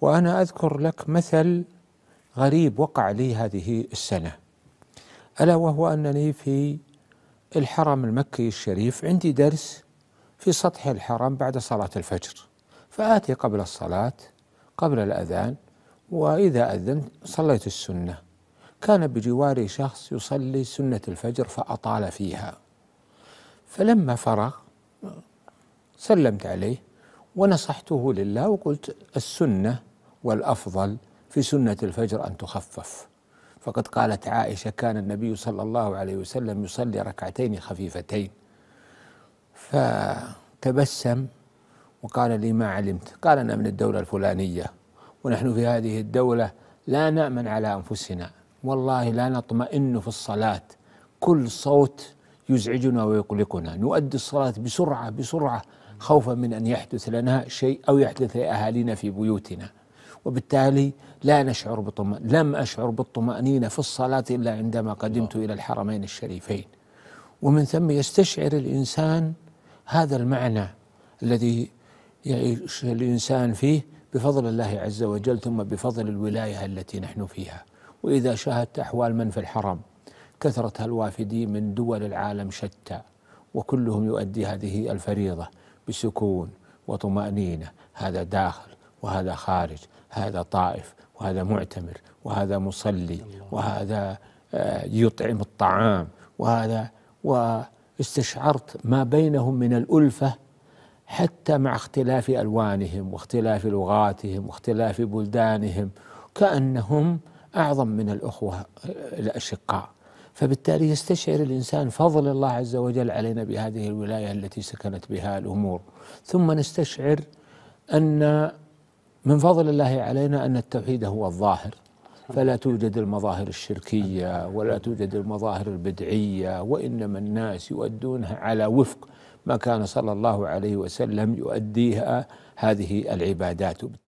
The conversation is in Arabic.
وأنا أذكر لك مثل غريب وقع لي هذه السنة ألا وهو أنني في الحرم المكي الشريف عندي درس في سطح الحرم بعد صلاة الفجر فآتي قبل الصلاة قبل الأذان وإذا أذنت صليت السنة كان بجواري شخص يصلي سنة الفجر فأطال فيها فلما فرغ سلمت عليه ونصحته لله وقلت السنة والأفضل في سنة الفجر أن تخفف فقد قالت عائشة كان النبي صلى الله عليه وسلم يصلي ركعتين خفيفتين فتبسم وقال لي ما علمت قال أنا من الدولة الفلانية ونحن في هذه الدولة لا نأمن على أنفسنا والله لا نطمئن في الصلاة كل صوت يزعجنا ويقلقنا نؤدي الصلاة بسرعة بسرعة خوفا من أن يحدث لنا شيء أو يحدث لأهالينا في بيوتنا وبالتالي لا نشعر بطمأن لم أشعر بالطمأنينة في الصلاة إلا عندما قدمت إلى الحرمين الشريفين ومن ثم يستشعر الإنسان هذا المعنى الذي يعيش الإنسان فيه بفضل الله عز وجل ثم بفضل الولاية التي نحن فيها وإذا شاهدت أحوال من في الحرم كثرة الوافدين من دول العالم شتى وكلهم يؤدي هذه الفريضة بسكون وطمأنينة هذا داخل وهذا خارج هذا طائف وهذا معتمر وهذا مصلي وهذا آه، يطعم الطعام وهذا واستشعرت ما بينهم من الألفة حتى مع اختلاف ألوانهم واختلاف لغاتهم واختلاف بلدانهم كأنهم أعظم من الأخوة آه، الأشقاء فبالتالي يستشعر الإنسان فضل الله عز وجل علينا بهذه الولاية التي سكنت بها الأمور ثم نستشعر أن من فضل الله علينا أن التوحيد هو الظاهر فلا توجد المظاهر الشركية ولا توجد المظاهر البدعية وإنما الناس يؤدونها على وفق ما كان صلى الله عليه وسلم يؤديها هذه العبادات